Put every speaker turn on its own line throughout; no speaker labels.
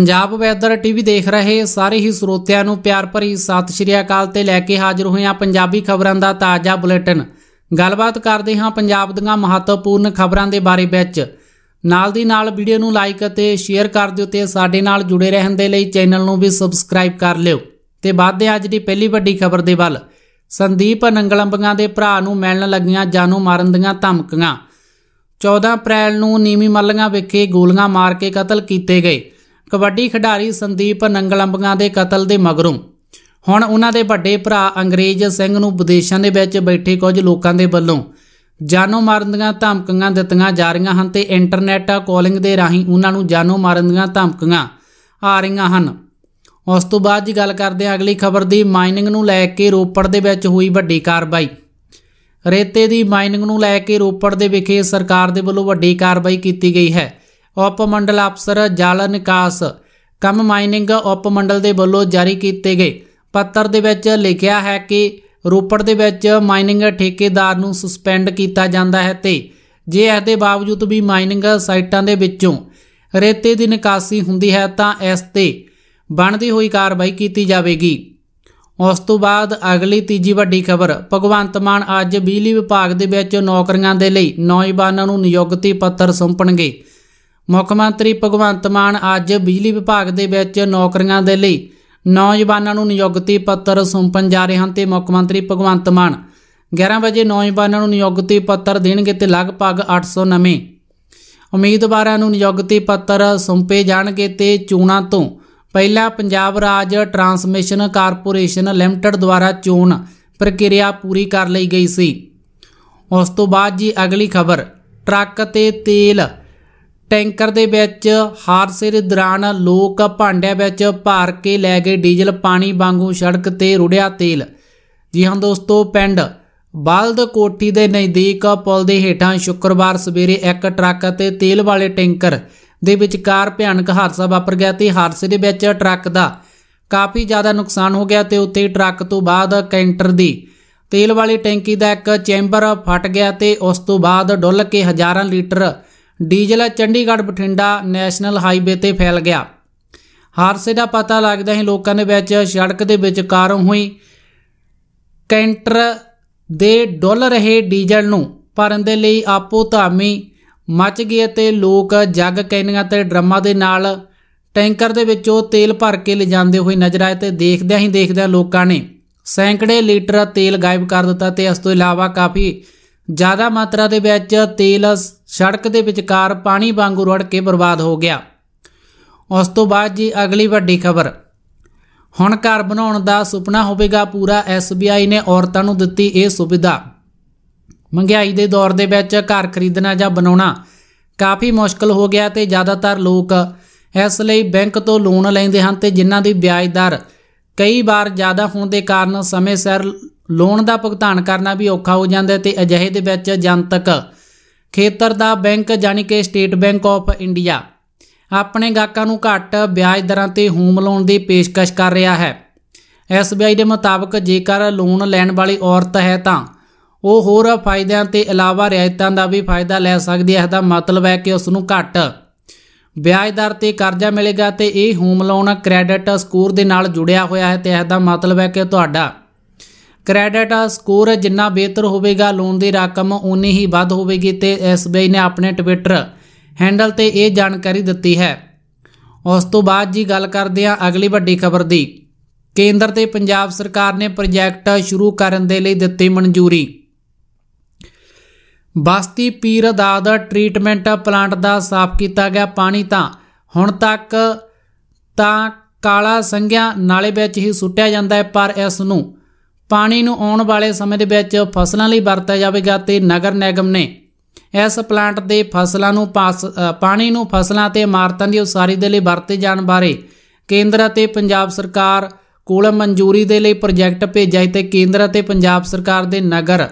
Punjab weather TV ਦੇਖ ਰਹੇ ਸਾਰੇ ਹੀ ਸਰੋਤਿਆਂ ਨੂੰ ਪਿਆਰ ਭਰੀ ਸਤਿ ਸ਼੍ਰੀ ਅਕਾਲ ਤੇ ਲੈ ਕੇ ਹਾਜ਼ਰ ਹੋਏ ਆ ਪੰਜਾਬੀ ਖਬਰਾਂ ਦਾ ਤਾਜ਼ਾ ਬੁਲੇਟਿਨ ਗੱਲਬਾਤ ਕਰਦੇ ਹਾਂ ਪੰਜਾਬ ਦੀਆਂ ਮਹੱਤਵਪੂਰਨ ਖਬਰਾਂ ਦੇ ਬਾਰੇ ਵਿੱਚ ਨਾਲ ਦੀ ਨਾਲ ਵੀਡੀਓ ਨੂੰ ਲਾਈਕ ਅਤੇ ਸ਼ੇਅਰ ਕਰ ਦਿਓ ਤੇ ਸਾਡੇ ਨਾਲ ਜੁੜੇ ਰਹਿਣ ਦੇ ਲਈ ਚੈਨਲ ਨੂੰ ਵੀ ਸਬਸਕ੍ਰਾਈਬ ਕਰ ਲਿਓ ਤੇ ਬਾਅਦ ਅੱਜ ਦੀ ਪਹਿਲੀ ਵੱਡੀ ਖਬਰ ਦੇ ਵੱਲ ਸੰਦੀਪ ਨੰਗਲੰਬੀਆਂ ਦੇ ਭਰਾ ਨੂੰ ਮਿਲਣ ਲੱਗੀਆਂ ਜਾਨੂ ਮਾਰਨ ਦੀਆਂ ਧਮਕੀਆਂ 14 ਅਪ੍ਰੈਲ ਨੂੰ ਨੀਮੀ ਮੱਲੀਆਂ ਵਿਖੇ ਗੋਲੀਆਂ ਮਾਰ ਕੇ ਕਤਲ ਕੀਤੇ ਗਏ ਕਬੱਡੀ ਖਿਡਾਰੀ ਸੰਦੀਪ ਨੰਗਲੰਬੀਆਂ ਦੇ ਕਤਲ ਦੇ ਮਗਰੋਂ ਹੁਣ ਉਹਨਾਂ ਦੇ ਵੱਡੇ ਭਰਾ ਅੰਗਰੇਜ਼ ਸਿੰਘ ਨੂੰ ਵਿਦੇਸ਼ਾਂ ਦੇ ਵਿੱਚ ਬੈਠੇ ਕੁਝ ਲੋਕਾਂ ਦੇ ਵੱਲੋਂ ਜਾਨੋਂ ਮਾਰਨ ਦੀਆਂ ਧਮਕੀਆਂ ਦਿੱਤੀਆਂ ਜਾ ਰਹੀਆਂ ਹਨ ਤੇ ਇੰਟਰਨੈਟ ਕਾਲਿੰਗ ਦੇ ਰਾਹੀਂ ਉਹਨਾਂ ਨੂੰ ਜਾਨੋਂ ਮਾਰਨ ਦੀਆਂ ਧਮਕੀਆਂ ਆ ਰਹੀਆਂ ਹਨ ਉਸ ਤੋਂ ਬਾਅਦ ਜੀ ਗੱਲ ਕਰਦੇ ਹਾਂ ਅਗਲੀ ਖਬਰ ਦੀ ਮਾਈਨਿੰਗ ਨੂੰ ਲੈ ਕੇ ਰੋਪੜ ਦੇ ਵਿੱਚ ਹੋਈ ਵੱਡੀ ਕਾਰਵਾਈ ਰੇਤੇ ਦੀ ਮਾਈਨਿੰਗ ਨੂੰ ਲੈ ਕੇ ਰੋਪੜ ਦੇ ਵਿਖੇ ਸਰਕਾਰ ਦੇ ਵੱਲੋਂ ਵੱਡੀ ਕਾਰਵਾਈ ਕੀਤੀ ਗਈ ਹੈ ਉਪ ਮੰਡਲ ਅਫਸਰ ਜਲ ਨਿਕਾਸ ਕਮ ਮਾਈਨਿੰਗ ਉਪ ਮੰਡਲ ਦੇ ਵੱਲੋਂ ਜਾਰੀ ਕੀਤੇ ਗਏ ਪੱਤਰ ਦੇ ਵਿੱਚ ਲਿਖਿਆ ਹੈ ਕਿ ਰੋਪੜ ਦੇ ਵਿੱਚ ਮਾਈਨਿੰਗ ਠੇਕੇਦਾਰ ਨੂੰ ਸਸਪੈਂਡ ਕੀਤਾ ਜਾਂਦਾ ਹੈ ਤੇ ਜੇ ਇਸ ਦੇ ਬਾਵਜੂਦ ਵੀ ਮਾਈਨਿੰਗ ਸਾਈਟਾਂ ਦੇ ਵਿੱਚੋਂ ਰੇਤੇ ਦੀ ਨਿਕਾਸੀ ਹੁੰਦੀ ਹੈ ਤਾਂ ਇਸ ਤੇ ਬਣਦੀ ਹੋਈ ਕਾਰਵਾਈ ਕੀਤੀ ਜਾਵੇਗੀ ਉਸ ਤੋਂ ਬਾਅਦ ਅਗਲੀ ਤੀਜੀ ਵੱਡੀ ਖਬਰ ਭਗਵੰਤ ਮਾਨ ਅੱਜ ਬਿਜਲੀ ਵਿਭਾਗ ਦੇ ਵਿੱਚ ਨੌਕਰੀਆਂ ਦੇ ਲਈ ਨੌਜਵਾਨਾਂ ਨੂੰ ਨਿਯੁਕਤੀ ਪੱਤਰ ਸੌਂਪਣਗੇ ਮੁੱਖ ਮੰਤਰੀ ਭਗਵੰਤ ਮਾਨ ਅੱਜ ਬਿਜਲੀ ਵਿਭਾਗ ਦੇ ਵਿੱਚ ਨੌਕਰੀਆਂ ਦੇ ਲਈ ਨੌਜਵਾਨਾਂ ਨੂੰ ਨਿਯੁਕਤੀ ਪੱਤਰ ਸੌਂਪਣ ਜਾ ਰਹੇ ਹਨ ਤੇ ਮੁੱਖ ਮੰਤਰੀ ਭਗਵੰਤ ਮਾਨ 11 ਵਜੇ ਨੌਜਵਾਨਾਂ ਨੂੰ ਨਿਯੁਕਤੀ ਪੱਤਰ ਦੇਣਗੇ ਤੇ ਲਗਭਗ 809 ਉਮੀਦਵਾਰਾਂ ਨੂੰ ਨਿਯੁਕਤੀ ਪੱਤਰ ਸੌਂਪੇ ਜਾਣਗੇ ਤੇ ਚੋਣਾਂ ਤੋਂ ਪਹਿਲਾਂ Punjab Raj transmission corporation limited ਦੁਆਰਾ ਚੋਣ ਪ੍ਰਕਿਰਿਆ ਪੂਰੀ ਕਰ ਲਈ ਗਈ ਸੀ ਉਸ ਤੋਂ ਬਾਅਦ ਜੀ ਅਗਲੀ ਖਬਰ ਟਰੱਕ ਤੇ ਤੇਲ ਟੈਂਕਰ ਦੇ ਵਿੱਚ ਹਾਦਸੇ ਦੇ ਦੌਰਾਨ ਲੋਕ ਭਾਂਡਿਆਂ ਵਿੱਚ ਭਰ ਕੇ ਲੈ ਗਏ ਡੀਜ਼ਲ ਪਾਣੀ ਵਾਂਗੂ ਸੜਕ ਤੇ ਰੁੜਿਆ ਤੇਲ ਜੀ ਹਾਂ ਦੋਸਤੋ ਪਿੰਡ ਬਲਦ ਕੋਠੀ ਦੇ ਨਜ਼ਦੀਕ ਪੁਲ ਦੇ ਹੇਠਾਂ ਸ਼ੁੱਕਰਵਾਰ ਸਵੇਰੇ ਇੱਕ ਟਰੱਕ ਤੇ ਤੇਲ ਵਾਲੇ ਟੈਂਕਰ ਦੇ ਵਿਚਕਾਰ ਭਿਆਨਕ ਹਾਦਸਾ ਵਾਪਰ ਗਿਆ ਤੇ ਹਾਦਸੇ ਦੇ ਵਿੱਚ ਟਰੱਕ ਦਾ ਕਾਫੀ ਜ਼ਿਆਦਾ ਨੁਕਸਾਨ ਹੋ ਗਿਆ ਤੇ ਉੱਥੇ ਟਰੱਕ ਤੋਂ ਬਾਅਦ ਕੈਂਟਰ ਦੀ ਤੇਲ ਵਾਲੀ ਟੈਂਕੀ ਦਾ ਇੱਕ ਚੈਂਬਰ ਫਟ ਗਿਆ ਤੇ ਉਸ ਤੋਂ ਬਾਅਦ ਡੁੱਲ ਕੇ ਹਜ਼ਾਰਾਂ litre diesel Chandigarh Bathinda national highway ਤੇ ਫੈਲ ਗਿਆ ਹਾਦਸੇ ਦਾ ਪਤਾ ਲੱਗਦਾ ਹੈ ਲੋਕਾਂ ਦੇ ਵਿੱਚ ਸੜਕ ਦੇ ਵਿੱਚ ਕਾਰੋਂ ਹੋਈ ਕੈਂਟਰ ਦੇ ਡੁੱਲ ਰਹੇ ਡੀਜ਼ਲ ਨੂੰ ਭਰਨ ਦੇ ਲਈ ਆਪੋ ਧਾਮੀ ਮਚ ਗਈ ਅਤੇ ਲੋਕ ਜੱਗ ਕੈਨੀਆਂ ਤੇ ਡਰਾਮਾ ਦੇ ਨਾਲ ਟੈਂਕਰ ਦੇ ਵਿੱਚੋਂ ਤੇਲ ਭਰ ਕੇ ਲੈ ਜਾਂਦੇ ਹੋਏ ਨਜ਼ਰ ਆਏ ਤੇ ਦੇਖਦਿਆਂ ਹੀ ਦੇਖਦਿਆਂ ਲੋਕਾਂ ਨੇ ਸੈਂਕੜੇ ਲੀਟਰ ਤੇਲ ਗਾਇਬ ਕਰ ਦਿੱਤਾ ਤੇ ਇਸ ਤੋਂ ਇਲਾਵਾ ਕਾਫੀ ਜ਼ਿਆਦਾ ਮਾਤਰਾ ਦੇ ਵਿੱਚ ਤੇਲ ਸੜਕ ਦੇ ਵਿਚਕਾਰ ਪਾਣੀ ਵਾਂਗੂ ਰੜ ਕੇ ਬਰਬਾਦ ਹੋ ਗਿਆ ਉਸ ਤੋਂ ਬਾਅਦ ਜੀ ਅਗਲੀ ਵੱਡੀ ਖਬਰ ਹੁਣ ਘਰ ਬਣਾਉਣ ਦਾ ਸੁਪਨਾ ਹੋਵੇਗਾ ਪੂਰਾ ਐਸਬੀਆਈ ਨੇ ਔਰਤਾਂ ਨੂੰ ਦਿੱਤੀ ਇਹ ਸੁਵਿਧਾ ਮੰਗਿਆਈ ਦੇ ਦੌਰ ਦੇ ਵਿੱਚ ਘਰ ਖਰੀਦਣਾ ਜਾਂ ਬਣਾਉਣਾ ਕਾਫੀ ਮੁਸ਼ਕਲ ਹੋ ਗਿਆ ਤੇ ਜ਼ਿਆਦਾਤਰ ਲੋਕ ਇਸ ਲਈ ਬੈਂਕ ਤੋਂ ਲੋਨ ਲੈਂਦੇ ਹਨ ਤੇ ਜਿਨ੍ਹਾਂ ਦੀ ਵਿਆਜ ਦਰ ਕਈ ਵਾਰ ਜ਼ਿਆਦਾ ਹੋਣ ਦੇ ਕਾਰਨ ਸਮੇਂ ਸਿਰ ਲੋਨ ਦਾ ਭੁਗਤਾਨ ਕਰਨਾ ਵੀ ਔਖਾ ਹੋ ਜਾਂਦਾ ਤੇ ਅਜਿਹੇ ਦੇ ਵਿੱਚ ਜਨਤਕ ਖੇਤਰ ਦਾ ਬੈਂਕ ਜਾਨੀ ਕਿ ਸਟੇਟ ਬੈਂਕ ਆਫ ਇੰਡੀਆ ਆਪਣੇ ਗਾਹਕਾਂ ਨੂੰ ਘੱਟ ਵਿਆਜ ਦਰਾਂ ਤੇ ਹੋਮ ਲੋਨ ਦੀ ਪੇਸ਼ਕਸ਼ ਕਰ ਰਿਹਾ ਹੈ ਐਸਬੀਆਈ ਦੇ ਮੁਤਾਬਕ ਜੇਕਰ ਲੋਨ ਲੈਣ ਵਾਲੀ ਔਰਤ ਹੈ ਤਾਂ ਉਹ ਹੋਰ ਫਾਇਦਿਆਂ ਤੇ ਇਲਾਵਾ ਰਿਆਇਤਾਂ ਦਾ ਵੀ ਫਾਇਦਾ ਲੈ ਸਕਦੀ ਹੈ ਦਾ ਮਤਲਬ ਹੈ ਕਿ ਉਸ ਨੂੰ ਘੱਟ ਵਿਆਜ ਦਰ ਤੇ ਕਰਜ਼ਾ ਮਿਲੇਗਾ ਤੇ ਇਹ ਹੋਮ ਲੋਨ ਕ੍ਰੈਡਿਟ ਸਕੋਰ ਦੇ ਨਾਲ ਜੁੜਿਆ ਹੋਇਆ ਹੈ ਤੇ ਇਸ ਦਾ ਮਤਲਬ ਹੈ ਕਿ ਤੁਹਾਡਾ ਕ੍ਰੈਡਿਟ ਸਕੋਰ ਜਿੰਨਾ ਬਿਹਤਰ ਹੋਵੇਗਾ ਲੋਨ ਦੀ ਰਕਮ ਉਨੀ ਹੀ ਵੱਧ ਹੋਵੇਗੀ ਤੇ ਐਸਬੀਆਈ ਨੇ ਆਪਣੇ ਟਵਿੱਟਰ ਹੈਂਡਲ ਤੇ ਇਹ ਜਾਣਕਾਰੀ ਦਿੱਤੀ ਹੈ ਉਸ ਤੋਂ ਬਾਅਦ ਜੀ ਗੱਲ ਕਰਦੇ ਆ ਅਗਲੀ ਵੱਡੀ ਖਬਰ ਦੀ ਕੇਂਦਰ ਤੇ ਪੰਜਾਬ ਸਰਕਾਰ ਨੇ ਪ੍ਰੋਜੈਕਟ ਸ਼ੁਰੂ ਕਰਨ ਦੇ ਲਈ ਦਿੱਤੀ ਮਨਜ਼ੂਰੀ ਬਸਤੀ ਪੀਰ ਦਾਦ ਟ੍ਰੀਟਮੈਂਟ ਪਲਾਂਟ ਦਾ ਸਾਫ਼ ਕੀਤਾ ਗਿਆ ਪਾਣੀ ਤਾਂ ਹੁਣ ਤੱਕ ਤਾਂ ਕਾਲਾ ਸੰਘਿਆ ਨਾਲੇ ਵਿੱਚ ਹੀ ਸੁੱਟਿਆ ਜਾਂਦਾ ਹੈ ਪਰ ਇਸ ਨੂੰ ਪਾਣੀ ਨੂੰ ਆਉਣ ਵਾਲੇ ਸਮੇਂ ਦੇ ਵਿੱਚ ਫਸਲਾਂ ਲਈ ਵਰਤਿਆ ਜਾਵੇਗਾ ਤੇ ਨਗਰ ਨਿਗਮ ਨੇ ਇਸ ਪਲਾਂਟ ਦੇ ਫਸਲਾਂ ਨੂੰ ਪਾਣੀ ਨੂੰ ਫਸਲਾਂ ਤੇ ਇਮਾਰਤਾਂ ਦੀ ਉਸਾਰੀ ਦੇ ਲਈ ਵਰਤੇ ਜਾਣ ਬਾਰੇ ਕੇਂਦਰ ਅਤੇ ਪੰਜਾਬ ਸਰਕਾਰ ਕੋਲ ਮਨਜ਼ੂਰੀ ਦੇ ਲਈ ਪ੍ਰੋਜੈਕਟ ਭੇਜਿਆ ਤੇ ਕੇਂਦਰ ਅਤੇ ਪੰਜਾਬ ਸਰਕਾਰ ਦੇ ਨਗਰ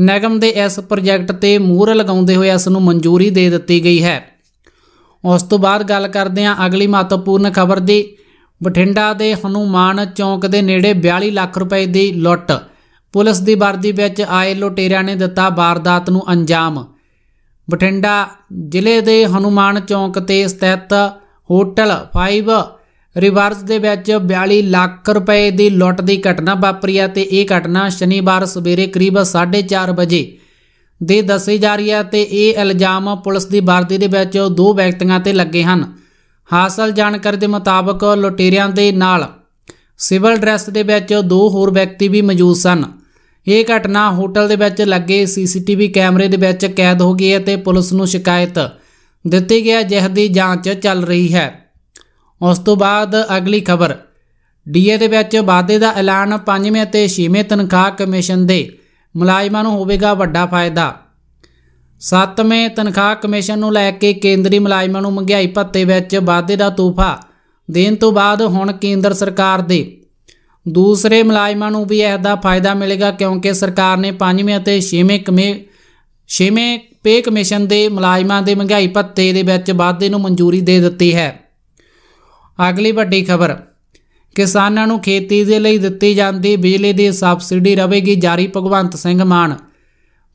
ਨਿਗਮ ਦੇ ਇਸ ਪ੍ਰੋਜੈਕਟ ਤੇ ਮੂਹਰ ਲਗਾਉਂਦੇ ਹੋਏ ਇਸ ਨੂੰ ਮਨਜ਼ੂਰੀ ਦੇ ਦਿੱਤੀ ਗਈ ਹੈ ਉਸ ਤੋਂ ਬਾਅਦ ਗੱਲ ਕਰਦੇ ਹਾਂ ਅਗਲੀ ਮਹੱਤਵਪੂਰਨ ਖਬਰ ਦੀ ਬਠਿੰਡਾ ਦੇ ਹਨੂਮਾਨ ਚੌਂਕ ਦੇ ਨੇੜੇ 42 ਲੱਖ ਰੁਪਏ ਦੀ ਲੁੱਟ ਪੁਲਿਸ ਦੀ ਵਰਦੀ ਵਿੱਚ ਆਏ ਲੁਟੇਰਿਆਂ ਨੇ ਦਿੱਤਾ ਵਾਰਦਾਤ ਨੂੰ ਅੰਜਾਮ ਬਠਿੰਡਾ ਜ਼ਿਲ੍ਹੇ ਦੇ ਹਨੂਮਾਨ ਚੌਂਕ ਤੇ ਸਥਿਤ ਹੋਟਲ 5 ਰਿਵਰਸ ਦੇ ਵਿੱਚ 42 ਲੱਖ ਰੁਪਏ ਦੀ ਲੁੱਟ ਦੀ ਘਟਨਾ ਵਾਪਰੀ ਹੈ ਤੇ ਇਹ ਘਟਨਾ ਸ਼ਨੀਵਾਰ ਸਵੇਰੇ ਕਰੀਬ 4:30 ਵਜੇ ਦੇ ਦੱਸੀ ਜਾ ਰਹੀ ਹੈ ਤੇ ਇਹ ਇਲਜ਼ਾਮ ਪੁਲਿਸ ਦੀ ਵਰਦੀ ਦੇ ਵਿੱਚ ਦੋ ਵਿਅਕਤੀਆਂ ਤੇ ਲੱਗੇ ਹਨ ਹਾਸਲ ਜਾਣਕਾਰੀ ਦੇ ਮੁਤਾਬਕ ਲੁਟੇਰਿਆਂ ਦੇ ਨਾਲ ਸਿਵਲ ਡਰੈਸ ਦੇ ਵਿੱਚ ਦੋ ਹੋਰ ਵਿਅਕਤੀ ਵੀ ਮੌਜੂਦ ਸਨ ਇਹ ਘਟਨਾ ਹੋਟਲ ਦੇ ਵਿੱਚ ਲੱਗੇ ਸੀਸੀਟੀਵੀ ਕੈਮਰੇ ਦੇ ਵਿੱਚ ਕੈਦ ਹੋ ਗਈ ਹੈ ਤੇ ਪੁਲਿਸ ਨੂੰ ਸ਼ਿਕਾਇਤ ਦਿੱਤੀ ਗਿਆ ਜਿਸ ਦੀ ਜਾਂਚ ਚੱਲ ਰਹੀ ਹੈ ਉਸ ਤੋਂ ਬਾਅਦ ਅਗਲੀ ਖਬਰ ਡੀਏ ਦੇ ਵਿੱਚ ਵਾਅਦੇ ਦਾ ਐਲਾਨ 5ਵੇਂ ਅਤੇ 6ਵੇਂ ਤਨਖਾਹ ਕਮਿਸ਼ਨ ਦੇ ਮੁਲਾਜ਼ਮਾਂ ਨੂੰ ਹੋਵੇਗਾ ਵੱਡਾ ਫਾਇਦਾ ਸੱਤਵੇਂ ਤਨਖਾਹ ਕਮਿਸ਼ਨ ਨੂੰ ਲੈ ਕੇ ਕੇਂਦਰੀ ਮੁਲਾਜ਼ਮਾਂ ਨੂੰ ਮਹਿੰਗਾਈ ਭੱਤੇ ਵਿੱਚ ਵਾਧੇ ਦਾ ਤੋਹਫਾ ਦੇਣ ਤੋਂ ਬਾਅਦ ਹੁਣ ਕੇਂਦਰ ਸਰਕਾਰ ਦੇ ਦੂਸਰੇ ਮੁਲਾਜ਼ਮਾਂ ਨੂੰ ਵੀ ਇਸ ਦਾ ਫਾਇਦਾ ਮਿਲੇਗਾ ਕਿਉਂਕਿ ਸਰਕਾਰ ਨੇ 5ਵੇਂ ਅਤੇ 6ਵੇਂ ਕਮੇ 6ਵੇਂ ਪੇ ਕਮਿਸ਼ਨ ਦੇ ਮੁਲਾਜ਼ਮਾਂ ਦੇ ਮਹਿੰਗਾਈ ਭੱਤੇ ਦੇ ਵਿੱਚ ਵਾਧੇ ਨੂੰ ਮਨਜ਼ੂਰੀ ਦੇ ਦਿੱਤੀ ਹੈ ਅਗਲੀ ਵੱਡੀ ਖਬਰ ਕਿਸਾਨਾਂ ਨੂੰ ਖੇਤੀ ਦੇ ਲਈ ਦਿੱਤੀ ਜਾਂਦੀ ਬਿਜਲੀ ਦੀ ਸਬਸਿਡੀ ਰਵੇਗੀ ਜਾਰੀ Bhagwant Singh Mann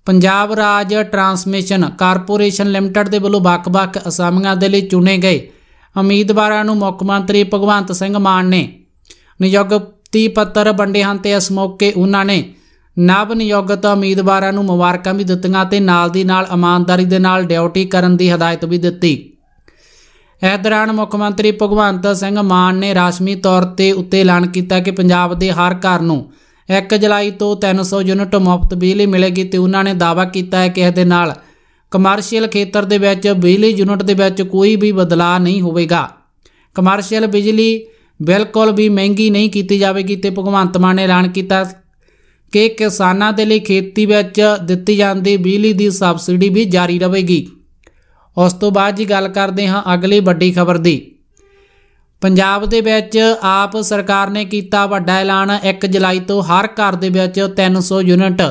Punjab Raj transmission corporation limited ਦੇ ਵੱਲੋਂ ਵੱਖ-ਵੱਖ ਅਸਾਮੀਆਂ ਦੇ ਲਈ ਚੁਣੇ ਗਏ ਉਮੀਦਵਾਰਾਂ ਨੂੰ ਮੁੱਖ ਮੰਤਰੀ ਭਗਵੰਤ ਸਿੰਘ ਮਾਨ ਨੇ ਨਿਯੁਕਤੀ ਪੱਤਰ ਵੰਡੇ ਹਨ ਤੇ ਇਸ ਮੌਕੇ ਉਹਨਾਂ ਨੇ ਨਵ ਨਿਯੁਕਤ ਉਮੀਦਵਾਰਾਂ ਨੂੰ ਮੁਬਾਰਕਾਂ ਵੀ ਦਿੱਤੀਆਂ ਤੇ ਨਾਲ ਦੀ ਨਾਲ ਇਮਾਨਦਾਰੀ ਦੇ ਨਾਲ ਡਿਊਟੀ ਕਰਨ ਦੀ ਹਦਾਇਤ ਵੀ ਦਿੱਤੀ ਇਸ ਦੌਰਾਨ ਮੁੱਖ ਮੰਤਰੀ ਭਗਵੰਤ ਸਿੰਘ ਮਾਨ ਨੇ ਰਾਸ਼ਮੀ ਤੌਰ ਤੇ ਉੱਤੇ ਐਲਾਨ ਕੀਤਾ ਕਿ ਪੰਜਾਬ ਦੇ ਹਰ ਘਰ ਨੂੰ 1 ਜੁਲਾਈ ਤੋਂ 300 ਯੂਨਿਟ ਮੁਫਤ ਬਿਜਲੀ ਮਿਲੇਗੀ ਤੇ ਉਹਨਾਂ ਨੇ ਦਾਅਵਾ ਕੀਤਾ ਹੈ ਕਿ ਇਸ ਦੇ ਨਾਲ ਕਮਰਸ਼ੀਅਲ ਖੇਤਰ ਦੇ ਵਿੱਚ ਬਿਜਲੀ ਯੂਨਿਟ ਦੇ ਵਿੱਚ ਕੋਈ ਵੀ ਬਦਲਾਅ ਨਹੀਂ ਹੋਵੇਗਾ ਕਮਰਸ਼ੀਅਲ ਬਿਜਲੀ ਬਿਲਕੁਲ ਵੀ ਮਹਿੰਗੀ ਨਹੀਂ ਕੀਤੀ ਜਾਵੇਗੀ ਤੇ ਭਗਵੰਤ ਮਾਨ ਨੇ ਐਲਾਨ ਕੀਤਾ ਕਿ ਕਿਸਾਨਾਂ ਦੇ ਲਈ ਖੇਤੀ ਵਿੱਚ ਦਿੱਤੀ ਜਾਂਦੀ ਬਿਜਲੀ ਦੀ ਸਬਸਿਡੀ ਵੀ ਜਾਰੀ ਰਹੇਗੀ ਉਸ ਤੋਂ ਬਾਅਦ ਜੀ ਗੱਲ ਕਰਦੇ ਹਾਂ ਅਗਲੀ ਵੱਡੀ ਖਬਰ ਦੀ ਪੰਜਾਬ ਦੇ ਵਿੱਚ ਆਪ ਸਰਕਾਰ ਨੇ ਕੀਤਾ ਵੱਡਾ ਐਲਾਨ 1 ਜੁਲਾਈ ਤੋਂ ਹਰ ਘਰ ਦੇ ਵਿੱਚ 300 ਯੂਨਿਟ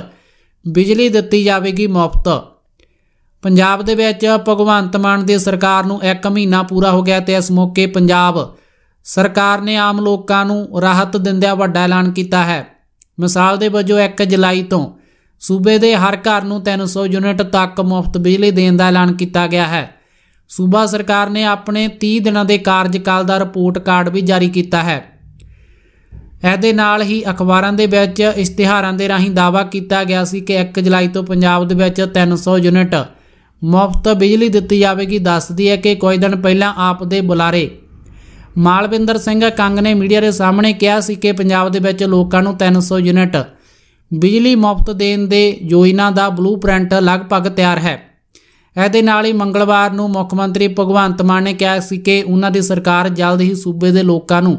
ਬਿਜਲੀ ਦਿੱਤੀ ਜਾਵੇਗੀ ਮੁਫਤ ਪੰਜਾਬ ਦੇ ਵਿੱਚ ਭਗਵੰਤ ਮਾਨ ਦੀ ਸਰਕਾਰ ਨੂੰ 1 ਮਹੀਨਾ ਪੂਰਾ ਹੋ ਗਿਆ ਤੇ ਇਸ ਮੌਕੇ ਪੰਜਾਬ ਸਰਕਾਰ ਨੇ ਆਮ ਲੋਕਾਂ ਨੂੰ ਰਾਹਤ ਦਿੰਦਿਆਂ ਵੱਡਾ ਐਲਾਨ ਕੀਤਾ ਹੈ ਮਿਸਾਲ ਦੇ ਵਜੋਂ 1 ਜੁਲਾਈ ਤੋਂ ਸੂਬੇ ਦੇ ਹਰ ਘਰ ਨੂੰ 300 ਯੂਨਿਟ ਤੱਕ ਮੁਫਤ ਬਿਜਲੀ ਦੇਣ ਦਾ ਐਲਾਨ ਕੀਤਾ ਗਿਆ ਹੈ ਸੂਬਾ ਸਰਕਾਰ ਨੇ ਆਪਣੇ 30 ਦਿਨਾਂ ਦੇ ਕਾਰਜਕਾਲ ਦਾ ਰਿਪੋਰਟ ਕਾਰਡ ਵੀ ਜਾਰੀ ਕੀਤਾ ਹੈ ਇਹਦੇ ਨਾਲ ਹੀ ਅਖਬਾਰਾਂ ਦੇ ਵਿੱਚ ਇਸ਼ਤਿਹਾਰਾਂ ਦੇ ਰਾਹੀਂ ਦਾਵਾ ਕੀਤਾ ਗਿਆ ਸੀ ਕਿ 1 ਜੁਲਾਈ ਤੋਂ ਪੰਜਾਬ ਦੇ ਵਿੱਚ 300 ਯੂਨਿਟ ਮੁਫਤ ਬਿਜਲੀ ਦਿੱਤੀ ਜਾਵੇਗੀ ਦੱਸਦੀ ਹੈ ਕਿ ਕੁਝ ਦਿਨ ਪਹਿਲਾਂ ਆਪ ਦੇ ਬੁਲਾਰੇ ਮਾਲਵਿੰਦਰ ਸਿੰਘ ਕੰਗ ਨੇ ਮੀਡੀਆ ਦੇ ਸਾਹਮਣੇ ਕਿਹਾ ਸੀ ਕਿ ਪੰਜਾਬ ਦੇ ਵਿੱਚ ਲੋਕਾਂ ਨੂੰ 300 ਯੂਨਿਟ ਬਿਜਲੀ ਮੁਫਤ ਦੇਣ ਦੇ ਯੋਜਨਾ ਦਾ ਬਲੂਪ੍ਰਿੰਟ ਲਗਭਗ ਤਿਆਰ ਹੈ ਇਹਦੇ ਨਾਲ ਹੀ ਮੰਗਲਵਾਰ ਨੂੰ ਮੁੱਖ ਮੰਤਰੀ ਭਗਵੰਤ ਮਾਨ ਨੇ ਕਿਹਾ ਸੀ ਕਿ ਉਹਨਾਂ ਦੀ ਸਰਕਾਰ ਜਲਦ ਹੀ ਸੂਬੇ ਦੇ ਲੋਕਾਂ ਨੂੰ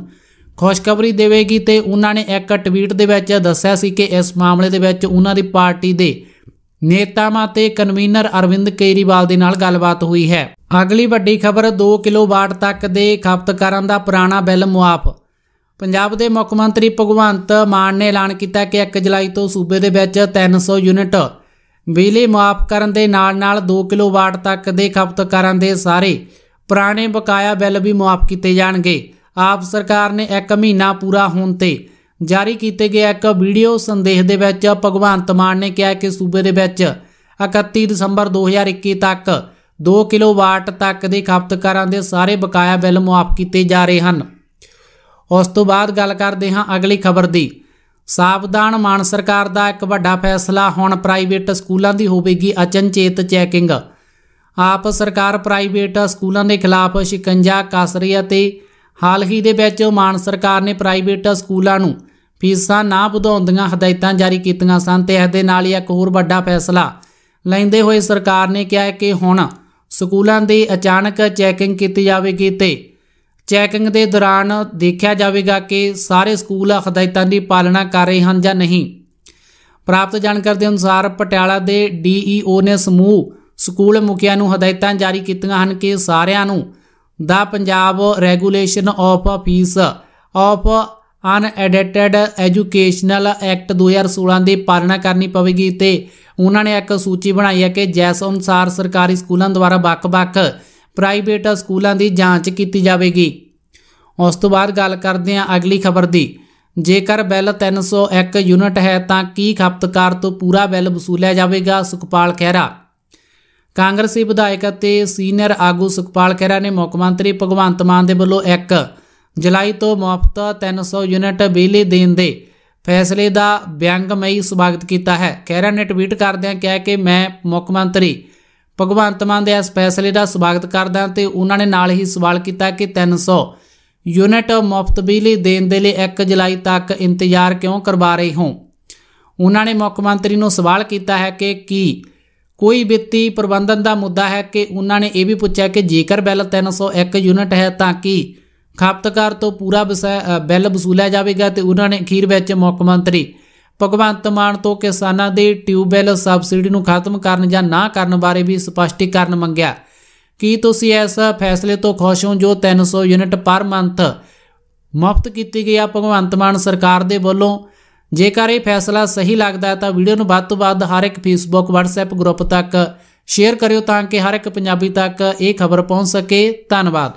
ਖੁਸ਼ਖਬਰੀ ਦੇਵੇਗੀ ਤੇ ਉਹਨਾਂ ਨੇ ਇੱਕ ਟਵੀਟ ਦੇ ਵਿੱਚ ਦੱਸਿਆ ਸੀ ਕਿ ਇਸ ਮਾਮਲੇ ਦੇ ਵਿੱਚ ਉਹਨਾਂ ਦੀ ਪਾਰਟੀ ਦੇ ਨੇਤਾਵਾਂ ਤੇ ਕਨਵੀਨਰ ਅਰਵਿੰਦ ਕੇਰੀਵਾਲ ਦੇ ਨਾਲ ਗੱਲਬਾਤ ਹੋਈ ਹੈ ਅਗਲੀ ਵੱਡੀ ਖਬਰ 2 ਕਿਲੋਵਾਟ ਤੱਕ ਦੇ ਖਪਤਕਾਰਾਂ ਦਾ ਪੁਰਾਣਾ ਬਿੱਲ ਮੁਆਫ ਪੰਜਾਬ ਦੇ ਮੁੱਖ ਮੰਤਰੀ ਭਗਵੰਤ ਮਾਨ ਨੇ ਐਲਾਨ ਕੀਤਾ ਕਿ 1 ਜੁਲਾਈ ਤੋਂ ਸੂਬੇ ਦੇ ਵਿੱਚ 300 ਯੂਨਿਟ ਬਿਜਲੀ ਮਾਫ ਕਰਨ ਦੇ ਨਾਲ-ਨਾਲ 2 ਕਿਲੋਵਾਟ ਤੱਕ ਦੇ ਖਪਤਕਾਰਾਂ ਦੇ ਸਾਰੇ ਪੁਰਾਣੇ ਬਕਾਇਆ ਬਿੱਲ ਵੀ ਮਾਫ ਕੀਤੇ ਜਾਣਗੇ ਆਪ ਸਰਕਾਰ ਨੇ 1 ਮਹੀਨਾ ਪੂਰਾ ਹੋਣ ਤੇ ਜਾਰੀ ਕੀਤੇ ਗਏ ਇੱਕ ਵੀਡੀਓ ਸੰਦੇਸ਼ ਦੇ ਵਿੱਚ ਭਗਵੰਤ ਮਾਨ ਨੇ ਕਿਹਾ ਕਿ ਸੂਬੇ ਦੇ ਵਿੱਚ 31 ਦਸੰਬਰ 2021 ਤੱਕ 2 ਕਿਲੋਵਾਟ ਤੱਕ ਦੇ ਖਪਤਕਾਰਾਂ ਦੇ ਸਾਰੇ ਬਕਾਇਆ ਬਿੱਲ ਮਾਫ ਕੀਤੇ ਜਾ ਰਹੇ ਹਨ ਉਸ ਤੋਂ ਬਾਅਦ ਗੱਲ ਕਰਦੇ ਹਾਂ ਅਗਲੀ ਖਬਰ ਦੀ ਸਾਵਧਾਨ ਮਾਨ ਸਰਕਾਰ ਦਾ ਇੱਕ ਵੱਡਾ ਫੈਸਲਾ ਹੁਣ ਪ੍ਰਾਈਵੇਟ ਸਕੂਲਾਂ ਦੀ ਹੋਵੇਗੀ ਅਚਨਚੇਤ ਚੈਕਿੰਗ ਆਪ ਸਰਕਾਰ ਪ੍ਰਾਈਵੇਟ ਸਕੂਲਾਂ ਦੇ ਖਿਲਾਫ ਸ਼ਿਕੰਜਾ ਕਸ ਰਹੀ ਹੈ ਤੇ ਹਾਲ ਹੀ ਦੇ ਵਿੱਚ ਮਾਨ ਸਰਕਾਰ ਨੇ ਪ੍ਰਾਈਵੇਟ ਸਕੂਲਾਂ ਨੂੰ ਫੀਸਾਂ ਨਾ ਵਧਾਉਣ ਦੀਆਂ ਹਦਾਇਤਾਂ ਜਾਰੀ ਕੀਤੀਆਂ ਸਨ ਤੇ ਇਸ ਦੇ ਨਾਲ ਹੀ ਇੱਕ ਹੋਰ ਵੱਡਾ ਫੈਸਲਾ ਲੈਂਦੇ ਹੋਏ ਸਰਕਾਰ ਨੇ ਕਿਹਾ ਕਿ ਹੁਣ ਸਕੂਲਾਂ ਦੀ ਅਚਾਨਕ ਚੈਕਿੰਗ ਕੀਤੀ ਜਾਵੇਗੀ ਤੇ ਚੈਕਿੰਗ ਦੇ ਦੌਰਾਨ ਦੇਖਿਆ ਜਾਵੇਗਾ ਕਿ ਸਾਰੇ ਸਕੂਲ ਹਦਾਇਤਾਂ ਦੀ ਪਾਲਣਾ ਕਰ ਰਹੇ ਹਨ ਜਾਂ ਨਹੀਂ ਪ੍ਰਾਪਤ ਜਾਣਕਾਰੀ ਦੇ ਅਨੁਸਾਰ ਪਟਿਆਲਾ ਦੇ ਡੀਈਓ ਨੇ ਸਮੂਹ ਸਕੂਲ ਮੁਖੀਆਂ ਨੂੰ ਹਦਾਇਤਾਂ ਜਾਰੀ ਕੀਤੀਆਂ ਹਨ ਕਿ ਸਾਰਿਆਂ ਨੂੰ ਦਾ Punjab regulation of fees of unaided educational act 2016 ਦੀ ਪਾਲਣਾ ਕਰਨੀ ਪਵੇਗੀ ਤੇ ਉਹਨਾਂ ਨੇ ਇੱਕ ਸੂਚੀ ਬਣਾਈ ਹੈ ਕਿ ਜੈਸ ਅਨੁਸਾਰ ਸਰਕਾਰੀ ਸਕੂਲਾਂ ਦੁਆਰਾ ਵੱਖ-ਵੱਖ ਪ੍ਰਾਈਵੇਟ ਸਕੂਲਾਂ ਦੀ ਜਾਂਚ ਕੀਤੀ ਜਾਵੇਗੀ ਉਸ ਤੋਂ ਬਾਅਦ ਗੱਲ ਕਰਦੇ ਹਾਂ ਅਗਲੀ ਖਬਰ ਦੀ ਜੇਕਰ ਬਿੱਲ 301 ਯੂਨਿਟ ਹੈ ਤਾਂ ਕੀ ਖਪਤਕਾਰ ਤੋਂ ਪੂਰਾ ਬਿੱਲ ਵਸੂਲਿਆ ਜਾਵੇਗਾ ਸੁਖਪਾਲ ਖਹਿਰਾ ਕਾਂਗਰਸੀ ਵਿਧਾਇਕ ਅਤੇ ਸੀਨੀਅਰ ਆਗੂ ਸੁਖਪਾਲ ਖਹਿਰਾ ਨੇ ਮੁੱਖ ਮੰਤਰੀ ਭਗਵੰਤ ਮਾਨ ਦੇ ਵੱਲੋਂ 1 ਜੁਲਾਈ ਤੋਂ ਮੁਫਤ 300 ਯੂਨਿਟ ਬਿਜਲੀ ਦੇਣ ਦੇ ਫੈਸਲੇ ਦਾ ਵਿਅੰਗਮਈ ਸਵਾਗਤ ਕੀਤਾ ਹੈ ਖਹਿਰਾ ਨੇ ਟਵੀਟ ਕਰਦਿਆਂ ਕਿਹਾ ਕਿ ਮੈਂ ਮੁੱਖ ਮੰਤਰੀ ਭਗਵੰਤ ਮਾਨ ਦੇ ਇਸ ਫੈਸਲੇ ਦਾ ਸਵਾਗਤ ਕਰਦਾ ਤੇ ਉਹਨਾਂ ਨੇ ਨਾਲ ਹੀ ਸਵਾਲ ਕੀਤਾ ਕਿ 300 ਯੂਨਿਟ ਮੁਫਤ ਬਿਜਲੀ ਦੇਣ ਦੇ ਲਈ 1 ਜੁਲਾਈ ਤੱਕ ਇੰਤਜ਼ਾਰ ਕਿਉਂ ਕਰਵਾ ਰਹੇ ਹੋ ਉਹਨਾਂ ਨੇ ਮੁੱਖ ਮੰਤਰੀ ਨੂੰ ਸਵਾਲ ਕੀਤਾ ਹੈ ਕਿ ਕੀ ਕੋਈ ਵਿੱਤੀ ਪ੍ਰਬੰਧਨ ਦਾ ਮੁੱਦਾ ਹੈ ਕਿ ਉਹਨਾਂ ਨੇ ਇਹ ਵੀ ਪੁੱਛਿਆ ਕਿ ਜੇਕਰ ਬਿੱਲ 301 ਯੂਨਿਟ ਹੈ ਤਾਂ ਕੀ ਖਪਤਕਾਰ ਤੋਂ ਪੂਰਾ ਬਿੱਲ ਵਸੂਲਿਆ ਜਾਵੇਗਾ ਤੇ ਉਹਨਾਂ ਨੇ ਅਖੀਰ ਵਿੱਚ ਮੁੱਖ ਮੰਤਰੀ ਭਗਵੰਤ ਮਾਨ ਤੋਂ ਕਿਸਾਨਾਂ ਦੇ ਟਿਊਬਵੈਲ ਸਬਸਿਡੀ ਨੂੰ ਖਤਮ ਕਰਨ ਜਾਂ ਨਾ ਕਰਨ ਬਾਰੇ ਵੀ ਸਪਸ਼ਟੀਕਰਨ ਮੰਗਿਆ ਕੀ ਤੁਸੀਂ ਇਸ ਫੈਸਲੇ ਤੋਂ ਖੁਸ਼ ਹੋ ਜੋ 300 ਯੂਨਿਟ ਪਰ ਮੰਥ ਮੁਫਤ ਕੀਤੀ ਗਈ ਆ ਭਗਵੰਤ ਮਾਨ ਸਰਕਾਰ ਦੇ ਵੱਲੋਂ ਜੇਕਰ ਇਹ ਫੈਸਲਾ ਸਹੀ ਲੱਗਦਾ ਹੈ ਤਾਂ ਵੀਡੀਓ ਨੂੰ ਵੱਧ ਤੋਂ ਵੱਧ ਹਰ ਇੱਕ ਫੇਸਬੁੱਕ WhatsApp ਗਰੁੱਪ ਤੱਕ ਸ਼ੇਅਰ ਕਰਿਓ ਤਾਂ ਕਿ ਹਰ ਇੱਕ ਪੰਜਾਬੀ ਤੱਕ ਇਹ ਖਬਰ ਪਹੁੰਚ ਸਕੇ ਧੰਨਵਾਦ